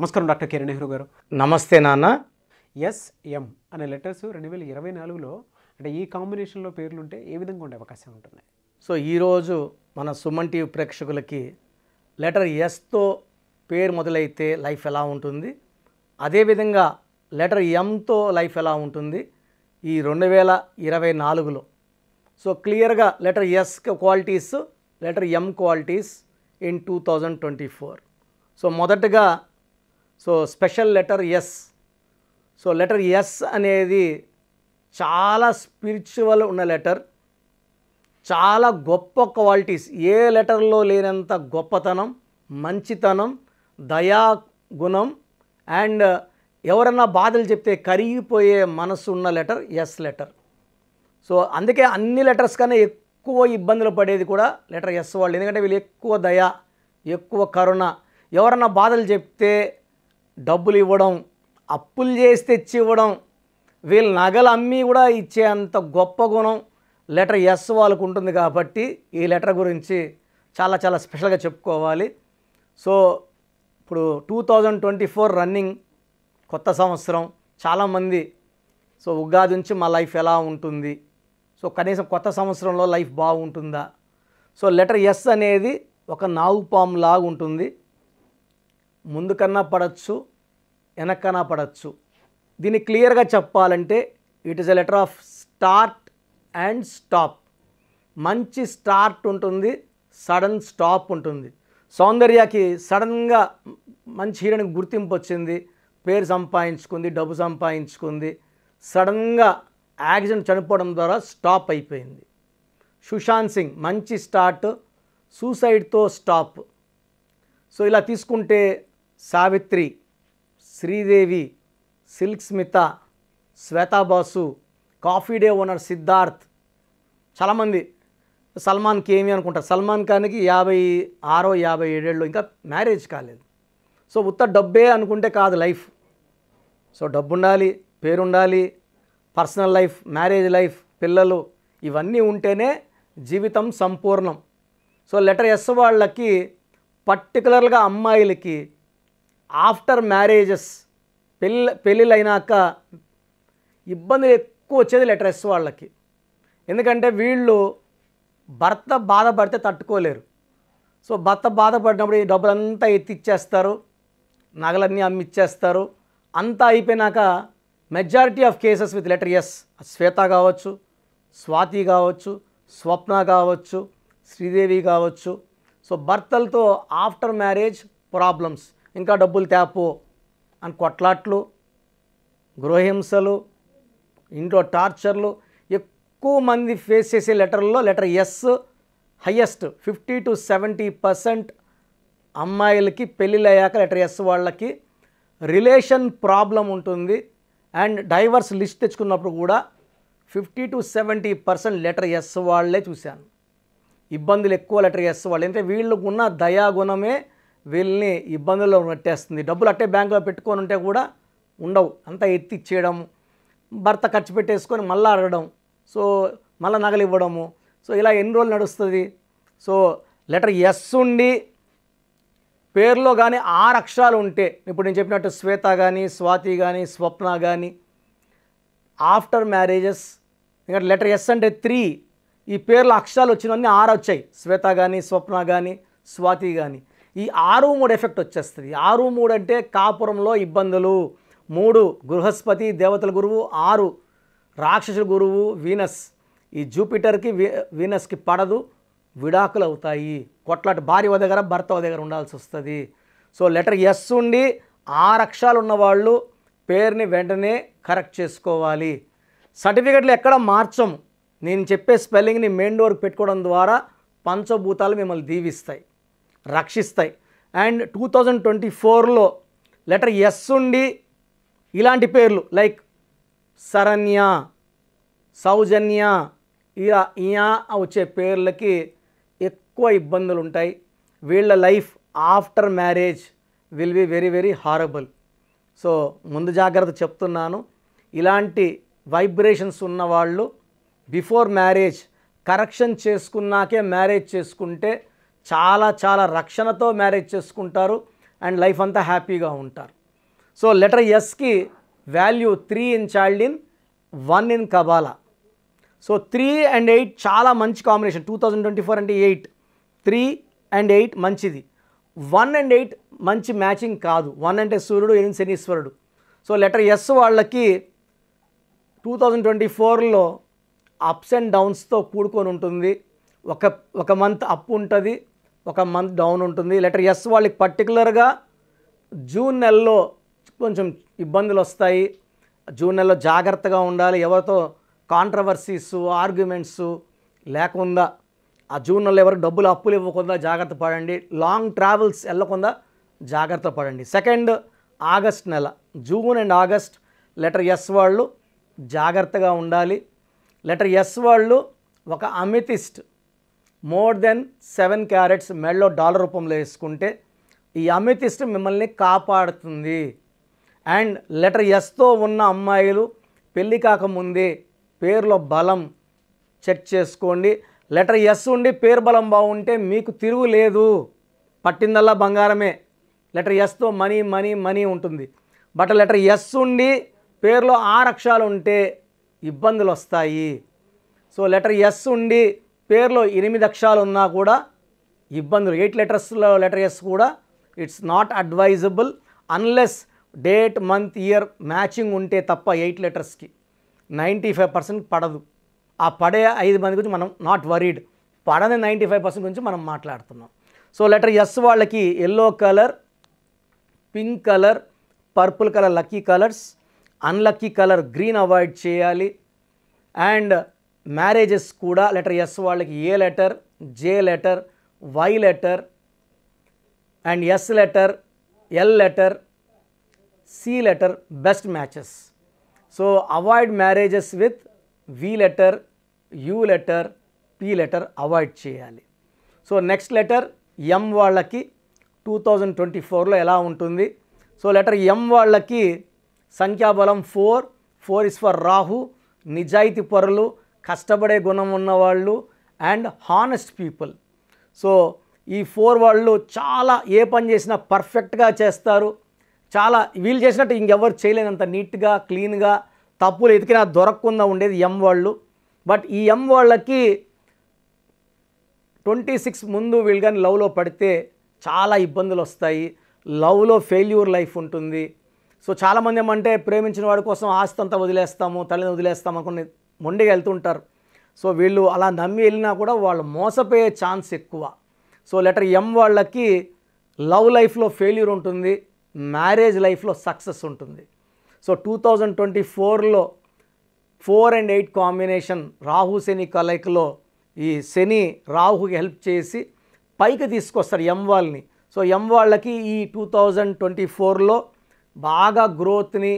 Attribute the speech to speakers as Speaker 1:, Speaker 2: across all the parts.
Speaker 1: నమస్కారం డాక్టర్ కిరణ్ నెహ్రూ గారు నమస్తే నాన్న ఎస్ఎం అనే లెటర్స్ రెండు వేల ఇరవై నాలుగులో అంటే ఈ కాంబినేషన్లో పేర్లుంటే ఏ విధంగా ఉండే అవకాశం ఉంటుంది సో ఈరోజు మన సుమన్ టీవీ ప్రేక్షకులకి లెటర్ ఎస్తో పేరు మొదలైతే లైఫ్ ఎలా ఉంటుంది అదేవిధంగా లెటర్ ఎంతో లైఫ్ ఎలా ఉంటుంది ఈ రెండు వేల ఇరవై నాలుగులో సో క్లియర్గా letter S qualities letter M qualities in two thousand twenty four so మొదటగా so special letter S so letter S అనేది చాలా స్పిరిచువల్ ఉన్న లెటర్ చాలా గొప్ప క్వాలిటీస్ ఏ లెటర్లో లేనంత గొప్పతనం మంచితనం దయా గుణం అండ్ ఎవరన్నా బాధలు చెప్తే కరిగిపోయే మనసు ఉన్న లెటర్ ఎస్ లెటర్ సో అందుకే అన్ని లెటర్స్ కన్నా ఎక్కువ ఇబ్బందులు పడేది కూడా లెటర్ ఎస్ వాళ్ళు ఎందుకంటే వీళ్ళు ఎక్కువ దయ ఎక్కువ కరుణ ఎవరన్నా బాధలు చెప్తే డబ్బులు ఇవ్వడం అప్పులు చేసి తెచ్చి ఇవ్వడం వీళ్ళు నగలు అమ్మి కూడా ఇచ్చే అంత గొప్ప గుణం లెటర్ ఎస్ వాళ్ళకు ఉంటుంది కాబట్టి ఈ లెటర్ గురించి చాలా చాలా స్పెషల్గా చెప్పుకోవాలి సో ఇప్పుడు two thousand twenty four running కొత్త సంవత్సరం చాలామంది సో ఉగాది నుంచి మా లైఫ్ ఎలా ఉంటుంది సో కనీసం కొత్త సంవత్సరంలో లైఫ్ బాగుంటుందా సో లెటర్ ఎస్ అనేది ఒక నావు పాము లాగా ఉంటుంది ముందుకన్నా పడచ్చు వెనక్కన్నా పడచ్చు దీన్ని క్లియర్గా చెప్పాలంటే it is a letter of start and stop మంచి స్టార్ట్ ఉంటుంది సడన్ స్టాప్ ఉంటుంది సౌందర్యకి సడన్గా మంచి హీరోయిన్ గుర్తింపు వచ్చింది పేరు సంపాదించుకుంది డబ్బు సంపాదించుకుంది సడన్గా యాక్సిడెంట్ చనిపోవడం ద్వారా స్టాప్ అయిపోయింది సుశాంత్ సింగ్ మంచి స్టార్ట్ సూసైడ్తో స్టాప్ సో ఇలా తీసుకుంటే Savitri Sridevi Silk Smitha Shweta Basu Coffee Day owner Siddharth చాలామంది సల్మాన్కి ఏమి అనుకుంటారు సల్మాన్ ఖాన్కి యాభై ఆరో యాభై ఏడేళ్ళు ఇంకా మ్యారేజ్ కాలేదు సో ఉత్త డబ్బే అనుకుంటే కాదు లైఫ్ సో డబ్బు ఉండాలి పేరుండాలి పర్సనల్ లైఫ్ మ్యారేజ్ లైఫ్ పిల్లలు ఇవన్నీ ఉంటేనే జీవితం సంపూర్ణం సో లెటర్ ఎస్ వాళ్ళకి పర్టికులర్గా అమ్మాయిలకి ఆఫ్టర్ మ్యారేజెస్ పెళ్ళి పెళ్ళిళ్ళైనాక ఇబ్బందులు ఎక్కువ వచ్చేది లెటర్ ఎస్ వాళ్ళకి ఎందుకంటే వీళ్ళు భర్త బాధపడితే తట్టుకోలేరు సో భర్త బాధపడినప్పుడు ఈ డబ్బులంతా ఎత్తిచ్చేస్తారు నగలన్నీ అమ్మిచ్చేస్తారు అంతా అయిపోయినాక majority of cases with letter S Shweta కావచ్చు స్వాతి కావచ్చు స్వప్న కావచ్చు శ్రీదేవి కావచ్చు సో భర్తలతో ఆఫ్టర్ మ్యారేజ్ ప్రాబ్లమ్స్ ఇంకా డబ్బులు తేపు అని కొట్లాట్లు గృహహింసలు ఇంట్లో టార్చర్లు ఎక్కువ మంది ఫేస్ చేసే లెటర్లో letter S highest fifty to seventy percent అమ్మాయిలకి పెళ్ళిళ్ళయ్యాక లెటర్ ఎస్ వాళ్ళకి రిలేషన్ ప్రాబ్లం ఉంటుంది అండ్ డైవర్స్ లిస్ట్ తెచ్చుకున్నప్పుడు కూడా fifty to seventy percent letter S వాళ్ళే చూశాను ఇబ్బందులు ఎక్కువ లెటర్ ఎస్ వాళ్ళు అంటే వీళ్ళకున్న దయాగుణమే వీళ్ళని ఇబ్బందుల్లో నెట్టేస్తుంది డబ్బులు అట్టే బ్యాంకులో పెట్టుకొని ఉంటే కూడా ఉండవు అంతా ఎత్తి ఇచ్చేయడం భర్త ఖర్చు పెట్టేసుకొని మళ్ళీ అడగడం సో మళ్ళీ నగలు ఇవ్వడము సో ఇలా ఎన్ని రోజులు నడుస్తుంది సో లెటర్ ఎస్ ఉండి పేర్లో కానీ ఆరు అక్షరాలు ఉంటే ఇప్పుడు నేను చెప్పినట్టు శ్వేత కానీ స్వాతి కానీ స్వప్న కానీ ఆఫ్టర్ మ్యారేజెస్ ఎందుకంటే లెటర్ ఎస్ అంటే త్రీ ఈ పేర్లు అక్షరాలు వచ్చినవన్నీ ఆరు వచ్చాయి శ్వేత కానీ స్వప్న కానీ స్వాతి కానీ ఈ ఆరు మూడు ఎఫెక్ట్ వచ్చేస్తుంది ఆరు మూడు అంటే కాపురంలో ఇబ్బందులు మూడు గృహస్పతి దేవతల గురువు ఆరు రాక్షసుల గురువు వీనస్ ఈ జూపిటర్కి వీనస్కి పడదు విడాకులు అవుతాయి కొట్లాట భార్య దగ్గర భర్త దగ్గర ఉండాల్సి వస్తుంది సో లెటర్ ఎస్ ఉండి ఆరు అక్షరాలు ఉన్నవాళ్ళు పేరుని వెంటనే కరెక్ట్ చేసుకోవాలి సర్టిఫికెట్లు ఎక్కడ మార్చము నేను చెప్పే స్పెల్లింగ్ని మెయిన్ డోర్కి పెట్టుకోవడం ద్వారా పంచభూతాలు మిమ్మల్ని దీవిస్తాయి రక్షిస్తాయి అండ్ టూ థౌజండ్ ట్వంటీ ఫోర్లో లెటర్ ఎస్ ఉండి ఇలాంటి పేర్లు లైక్ శరణ్య సౌజన్య ఇలా ఇయా వచ్చే పేర్లకి ఎక్కువ ఇబ్బందులు ఉంటాయి వీళ్ళ life after marriage will be very very horrible so ముందు జాగ్రత్త చెప్తున్నాను ఇలాంటి వైబ్రేషన్స్ ఉన్నవాళ్ళు బిఫోర్ మ్యారేజ్ కరెక్షన్ చేసుకున్నాకే మ్యారేజ్ చేసుకుంటే చాలా చాలా రక్షణతో మ్యారేజ్ చేసుకుంటారు అండ్ లైఫ్ అంతా హ్యాపీగా ఉంటారు సో లెటర్ ఎస్కి value three in child in one in Kabbalah so three and eight చాలా మంచి combination two thousand twenty four అంటే ఎయిట్ త్రీ అండ్ ఎయిట్ మంచిది వన్ అండ్ ఎయిట్ మంచి మ్యాచింగ్ కాదు వన్ అంటే సూర్యుడు ఎనిమిది శనీశ్వరుడు సో లెటర్ ఎస్ వాళ్ళకి టూ థౌజండ్ ట్వంటీ ఫోర్లో అప్స్ అండ్ డౌన్స్తో కూడుకొని ఉంటుంది ఒక ఒక మంత్ అప్ ఉంటుంది ఒక మంత్ డౌన్ ఉంటుంది లెటర్ ఎస్ వాళ్ళకి పర్టికులర్గా జూన్ నెలలో కొంచెం ఇబ్బందులు వస్తాయి జూన్ నెలలో జాగ్రత్తగా ఉండాలి ఎవరితో కాంట్రవర్సీస్ ఆర్గ్యుమెంట్స్ లేకుండా ఆ జూన్ నెలలో ఎవరికి డబ్బులు అప్పులు ఇవ్వకుండా జాగ్రత్త పడండి లాంగ్ ట్రావెల్స్ వెళ్ళకుండా జాగ్రత్త పడండి సెకండ్ ఆగస్ట్ నెల June and August letter S వాళ్ళు జాగ్రత్తగా ఉండాలి లెటర్ ఎస్ వాళ్ళు ఒక amethyst more than seven carats మెడలో డాలర్ రూపంలో వేసుకుంటే ఈ అమితిస్ట్ మిమ్మల్ని కాపాడుతుంది అండ్ లెటర్ ఎస్తో ఉన్న అమ్మాయిలు పెళ్ళి కాకముందే పేరులో బలం చెక్ చేసుకోండి లెటర్ ఎస్ ఉండి పేరు బలం బాగుంటే మీకు తిరుగు లేదు పట్టిందల్లా బంగారమే లెటర్ ఎస్తో మనీ మనీ మనీ ఉంటుంది బట్ లెటర్ ఎస్ ఉండి పేరులో ఆరు అక్షరాలు ఉంటే ఇబ్బందులు వస్తాయి సో లెటర్ ఎస్ ఉండి పేర్లో ఎనిమిది అక్షరాలు ఉన్నా కూడా ఇబ్బందులు ఎయిట్ లెటర్స్లో లెటర్ ఎస్ కూడా it's not advisable unless date month year matching ఉంటే తప్ప ఎయిట్ లెటర్స్కి నైంటీ ఫైవ్ పర్సెంట్ పడదు ఆ పడే ఐదు మంది గురించి మనం నాట్ వరీడ్ పడని నైంటీ ఫైవ్ పర్సెంట్ గురించి మనం మాట్లాడుతున్నాం సో లెటర్ ఎస్ వాళ్ళకి yellow colour pink colour purple colour lucky colours unlucky colour green avoid చేయాలి అండ్ మ్యారేజెస్ కూడా లెటర్ ఎస్ వాళ్ళకి A letter J letter Y letter and yes letter L letter C letter best matches so avoid marriages with V letter U letter P letter avoid చేయాలి so next letter M వాళ్ళకి two thousand twenty ఫోర్లో ఎలా ఉంటుంది so letter M వాళ్ళకి సంఖ్యాబలం four four is for Rahu నిజాయితీ పరులు కష్టపడే గుణం ఉన్నవాళ్ళు అండ్ హానెస్ట్ పీపుల్ సో ఈ ఫోర్ వాళ్ళు చాలా ఏ పని చేసినా పర్ఫెక్ట్గా చేస్తారు చాలా వీళ్ళు చేసినట్టు ఇంకెవరు చేయలేనంత నీట్గా క్లీన్గా తప్పులు ఎతికినా దొరకకుండా ఉండేది ఎం వాళ్ళు బట్ ఈ ఎం వాళ్ళకి ట్వంటీ సిక్స్ ముందు వీళ్ళు కానీ లవ్లో పడితే చాలా ఇబ్బందులు వస్తాయి లవ్లో ఫెయిల్యూర్ లైఫ్ ఉంటుంది సో చాలామంది ఏమంటే ప్రేమించిన వాడి కోసం ఆస్తంతా వదిలేస్తాము తల్లిని వదిలేస్తాము అనుకునే మొండిగా వెళ్తుంటారు సో వీళ్ళు అలా నమ్మి వెళ్ళినా కూడా వాళ్ళు మోసపోయే ఛాన్స్ ఎక్కువ సో లెటర్ ఎం వాళ్ళకి లవ్ లైఫ్లో ఫెయిల్యూర్ ఉంటుంది మ్యారేజ్ లైఫ్లో సక్సెస్ ఉంటుంది సో టూ థౌజండ్ ట్వంటీ ఫోర్లో four and eight combination Rahu Shani కలయికలో ఈ శని రాహుకి హెల్ప్ చేసి పైకి తీసుకొస్తారు ఎం వాళ్ళని సో ఎం వాళ్ళకి ఈ టూ థౌజండ్ ట్వంటీ ఫోర్లో బాగా గ్రోత్ని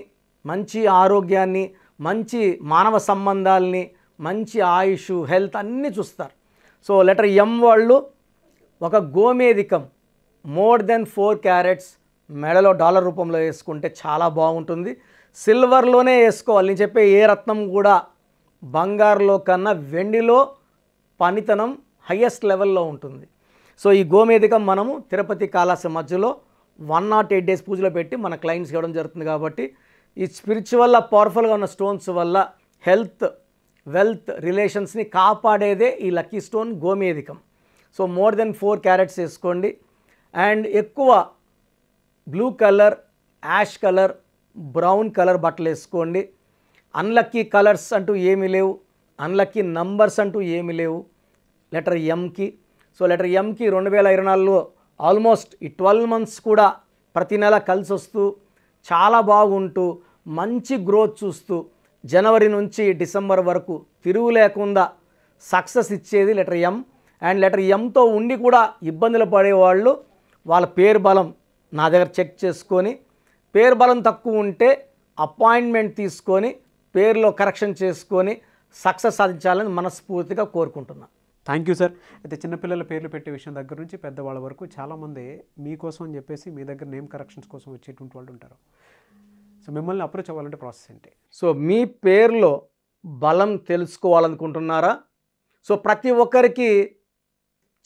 Speaker 1: మంచి ఆరోగ్యాన్ని మంచి మానవ సంబంధాలని మంచి ఆయుష్ హెల్త్ అన్నీ చూస్తారు సో లెటర్ ఎం వాళ్ళు ఒక గోమేధికం మోర్ దెన్ ఫోర్ క్యారెట్స్ మెడలో డాలర్ రూపంలో వేసుకుంటే చాలా బాగుంటుంది సిల్వర్లోనే వేసుకోవాలి నేను చెప్పే ఏ రత్నం కూడా బంగారులో కన్నా వెండిలో పనితనం హయ్యెస్ట్ లెవెల్లో ఉంటుంది సో ఈ గోమేధికం మనము తిరుపతి కాళాసి మధ్యలో వన్ నాట్ ఎయిట్ డేస్ పూజలో పెట్టి మన క్లయింట్స్ ఇవ్వడం జరుగుతుంది కాబట్టి ఈ స్పిరిచువల్ పవర్ఫుల్గా ఉన్న స్టోన్స్ వల్ల హెల్త్ వెల్త్ రిలేషన్స్ని కాపాడేదే ఈ లక్కీ స్టోన్ గోమేధికం so more than four carats వేసుకోండి అండ్ ఎక్కువ blue colour ash colour brown colour బట్టలు వేసుకోండి అన్లక్కీ కలర్స్ అంటూ ఏమీ లేవు అన్లక్కీ నంబర్స్ అంటూ ఏమీ లేవు లెటర్ ఎంకి సో లెటర్ ఎంకి రెండు వేల ఇరవై నాలుగులో ఆల్మోస్ట్ ఈ ట్వెల్వ్ మంత్స్ కూడా ప్రతి నెల కలిసి వస్తూ చాలా బాగుంటూ మంచి గ్రోత్ చూస్తూ జనవరి నుంచి డిసెంబర్ వరకు తిరుగు లేకుండా సక్సెస్ ఇచ్చేది లెటర్ ఎం అండ్ లెటర్ ఎంతో ఉండి కూడా ఇబ్బందులు పడేవాళ్ళు వాళ్ళ పేరు బలం నా దగ్గర చెక్ చేసుకొని పేరు బలం తక్కువ ఉంటే అపాయింట్మెంట్ తీసుకొని పేరులో కరెక్షన్ చేసుకొని సక్సెస్ సాధించాలని మనస్ఫూర్తిగా కోరుకుంటున్నాను థ్యాంక్ యూ సార్ అయితే చిన్నపిల్లల పేర్లు పెట్టే విషయం దగ్గర నుంచి పెద్దవాళ్ళ వరకు చాలామంది మీకోసం అని చెప్పేసి మీ దగ్గర నేమ్ కరెక్షన్స్ కోసం వచ్చేటువంటి వాళ్ళు ఉంటారు సో మిమ్మల్ని అప్రోచ్ అవ్వాలంటే ప్రాసెస్ ఏంటి సో మీ పేర్లో బలం తెలుసుకోవాలనుకుంటున్నారా సో ప్రతి ఒక్కరికి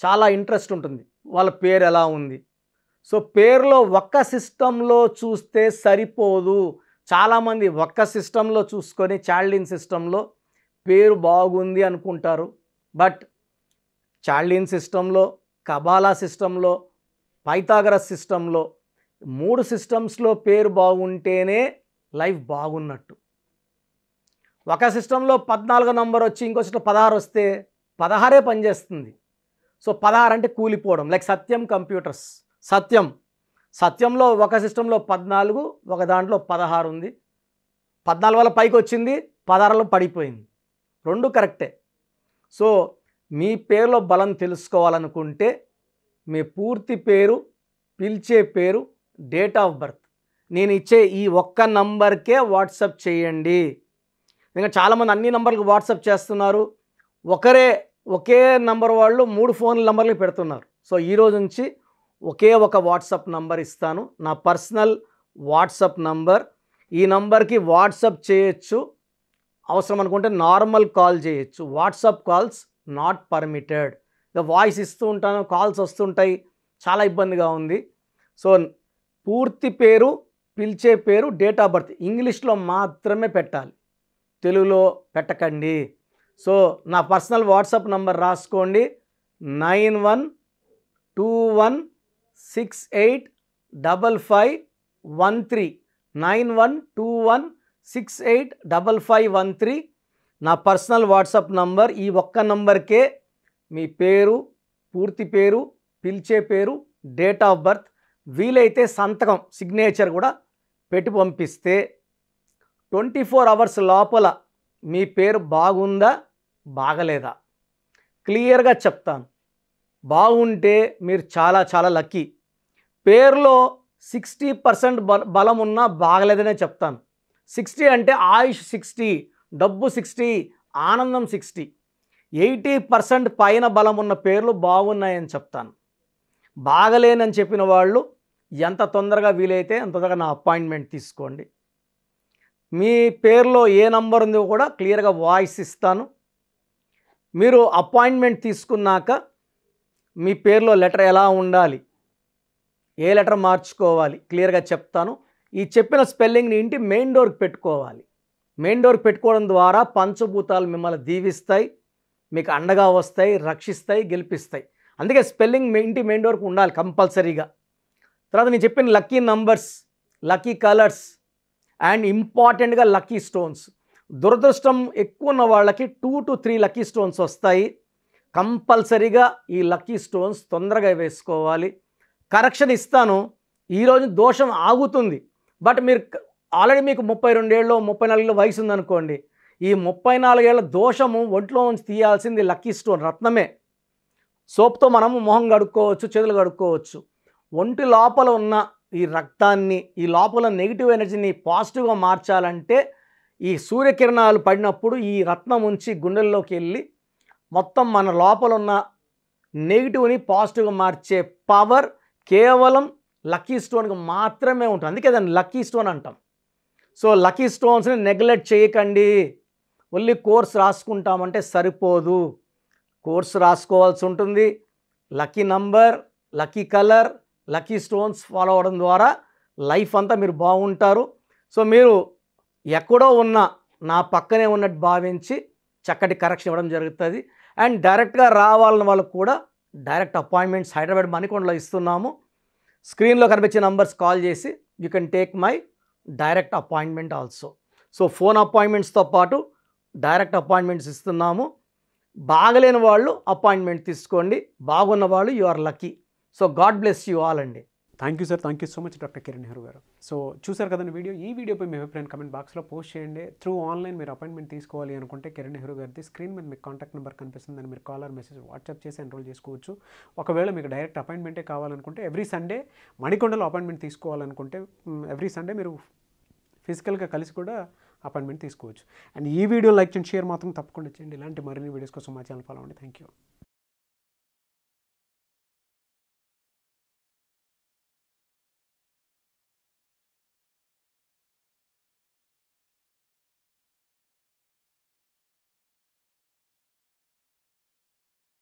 Speaker 1: చాలా ఇంట్రెస్ట్ ఉంటుంది వాళ్ళ పేరు ఎలా ఉంది సో పేరులో ఒక్క సిస్టంలో చూస్తే సరిపోదు చాలామంది ఒక్క సిస్టంలో చూసుకొని చైల్డ్ ఇన్ సిస్టంలో పేరు బాగుంది అనుకుంటారు బట్ చార్లిన్ సిస్టంలో కబాలా సిస్టంలో పైథాగరస్ సిస్టంలో మూడు సిస్టమ్స్లో పేరు బాగుంటేనే లైఫ్ బాగున్నట్టు ఒక సిస్టంలో పద్నాలుగో నంబర్ వచ్చి ఇంకో సిస్టమ్ పదహారు వస్తే పదహారే పనిచేస్తుంది సో పదహారు అంటే కూలిపోవడం లైక్ సత్యం కంప్యూటర్స్ సత్యం సత్యంలో ఒక సిస్టంలో పద్నాలుగు ఒక దాంట్లో పదహారు ఉంది పద్నాలుగు వల్ల పైకి వచ్చింది పదహారులో పడిపోయింది రెండు కరెక్టే సో మీ పేరులో బలం తెలుసుకోవాలనుకుంటే మీ పూర్తి పేరు పిలిచే పేరు డేట్ ఆఫ్ బర్త్ నేను ఇచ్చే ఈ ఒక్క నంబర్కే వాట్సప్ చేయండి ఇంకా చాలామంది అన్ని నంబర్లకు వాట్సప్ చేస్తున్నారు ఒకరే ఒకే నంబర్ వాళ్ళు మూడు ఫోన్ నంబర్లు పెడుతున్నారు సో ఈరోజు నుంచి ఒకే ఒక వాట్సప్ నంబర్ ఇస్తాను నా పర్సనల్ వాట్సప్ నంబర్ ఈ నంబర్కి వాట్సప్ చేయొచ్చు అవసరం అనుకుంటే నార్మల్ కాల్ చేయొచ్చు వాట్సప్ కాల్స్ నాట్ పర్మిటెడ్ ఇక వాయిస్ ఇస్తూ ఉంటాను కాల్స్ వస్తుంటాయి చాలా ఇబ్బందిగా ఉంది సో పూర్తి పేరు పిలిచే పేరు డేట్ ఆఫ్ బర్త్ ఇంగ్లీష్లో మాత్రమే పెట్టాలి తెలుగులో పెట్టకండి సో నా పర్సనల్ వాట్సాప్ నంబర్ రాసుకోండి nine one two one six eight double five one three nine one two one six eight double five one three నా పర్సనల్ వాట్సాప్ నంబర్ ఈ ఒక్క నంబర్కే మీ పేరు పూర్తి పేరు పిలిచే పేరు డేట్ ఆఫ్ బర్త్ వీలైతే సంతకం సిగ్నేచర్ కూడా పెట్టి పంపిస్తే ట్వంటీ ఫోర్ అవర్స్ లోపల మీ పేరు బాగుందా బాగలేదా క్లియర్గా చెప్తాను బాగుంటే మీరు చాలా చాలా లక్కీ పేరులో సిక్స్టీ పర్సెంట్ బలం ఉన్నా బాగలేదనే చెప్తాను సిక్స్టీ అంటే ఆయుష్ సిక్స్టీ డబ్బు సిక్స్టీ ఆనందం సిక్స్టీ ఎయిటీ పర్సెంట్ పైన బలం ఉన్న పేర్లు బాగున్నాయని చెప్తాను బాగలేనని చెప్పిన వాళ్ళు ఎంత తొందరగా వీలైతే అంత తొందరగా నా అపాయింట్మెంట్ తీసుకోండి మీ పేర్లో ఏ నంబర్ ఉందో కూడా క్లియర్గా వాయిస్ ఇస్తాను మీరు అపాయింట్మెంట్ తీసుకున్నాక మీ పేరులో లెటర్ ఎలా ఉండాలి ఏ లెటర్ మార్చుకోవాలి క్లియర్గా చెప్తాను ఈ చెప్పిన స్పెల్లింగ్ని ఇంటి మెయిన్ డోర్కి పెట్టుకోవాలి మెయిన్ డోర్ పెట్టుకోవడం ద్వారా పంచభూతాలు మిమ్మల్ని దీవిస్తాయి మీకు అండగా వస్తాయి రక్షిస్తాయి గెలిపిస్తాయి అందుకే స్పెల్లింగ్ ఇంటి మెయిన్ డోర్కి ఉండాలి కంపల్సరీగా తర్వాత నేను చెప్పిన lucky numbers lucky colours and ఇంపార్టెంట్గా లక్కీ స్టోన్స్ దురదృష్టం ఎక్కువ ఉన్న వాళ్ళకి two to three lucky stones వస్తాయి కంపల్సరీగా ఈ లక్కీ స్టోన్స్ తొందరగా వేసుకోవాలి కరెక్షన్ ఇస్తాను ఈరోజు దోషం ఆగుతుంది బట్ మీరు ఆల్రెడీ మీకు ముప్పై రెండేళ్ళు ముప్పై నాలుగు వయసు ఉందనుకోండి ఈ ముప్పై నాలుగేళ్ల దోషము ఒంట్లో నుంచి తీయాల్సింది లక్కీ స్టోన్ రత్నమే సోప్తో మనము మొహం కడుక్కోవచ్చు చేతులు కడుక్కోవచ్చు ఒంటి లోపల ఉన్న ఈ రక్తాన్ని ఈ లోపల నెగిటివ్ ఎనర్జీని పాజిటివ్గా మార్చాలంటే ఈ సూర్యకిరణాలు పడినప్పుడు ఈ రత్నం ఉంచి గుండెల్లోకి వెళ్ళి మొత్తం మన లోపల ఉన్న నెగిటివ్ని పాజిటివ్గా మార్చే పవర్ కేవలం లక్కీ స్టోన్కి మాత్రమే ఉంటుంది అందుకే దాన్ని లక్కీ స్టోన్ అంటాం సో లక్కీ స్టోన్స్ని నెగ్లెక్ట్ చేయకండి ఓన్లీ కోర్స్ రాసుకుంటామంటే సరిపోదు కోర్స్ రాసుకోవాల్సి ఉంటుంది lucky number lucky colour lucky stones follow అవడం ద్వారా లైఫ్ అంతా మీరు బాగుంటారు సో మీరు ఎక్కడో ఉన్న నా పక్కనే ఉన్నట్టు భావించి చక్కటి కరెక్షన్ ఇవ్వడం జరుగుతుంది అండ్ డైరెక్ట్గా రావాలని వాళ్ళకు కూడా డైరెక్ట్ అపాయింట్మెంట్స్ హైదరాబాద్ మణికొండలో ఇస్తున్నాము స్క్రీన్లో కనిపించే నంబర్స్ కాల్ చేసి you can take my direct appointment also so phone అపాయింట్మెంట్స్తో పాటు డైరెక్ట్ అపాయింట్మెంట్స్ ఇస్తున్నాము బాగలేని వాళ్ళు అపాయింట్మెంట్ తీసుకోండి బాగున్న వాళ్ళు you are lucky so God bless you all అండి thank you sir thank you so much doctor Kiran Nehru గారు సో చూసారు కదండి వీడియో ఈ వీడియోపై మీ అభిప్రాయం కమెంట్ బాక్స్లో పోస్ట్ చేయండి త్రూ ఆన్లైన్ మీరు అపాయింట్మెంట్ తీసుకోవాలి అనుకుంటే కిరణ్ నెహ్రూ గారిది స్క్రీన్ మీద మీకు కాంటాక్ట్ నెంబర్ కనిపిస్తుంది దాన్ని మీరు కాలర్ మెసేజ్ వాట్సాప్ చేసి ఎన్రోల్ చేసుకోవచ్చు ఒకవేళ మీకు డైరెక్ట్ అపాయింట్మెంటే కావాలనుకుంటే ఎవ్రీ సండే మణికొండలో అపాయింట్మెంట్ తీసుకోవాలనుకుంటే ఎవ్రీ సండే మీరు ఫిజికల్గా కలిసి కూడా అపాయింట్మెంట్ తీసుకోవచ్చు అండ్ ఈ వీడియో లైక్ చేయండి షేర్ మాత్రం తప్పకుండా చేయండి ఇలాంటి మరిన్ని వీడియోస్ కోసం మా ఛానల్ ఫాలో అవ్వండి థ్యాంక్ యూ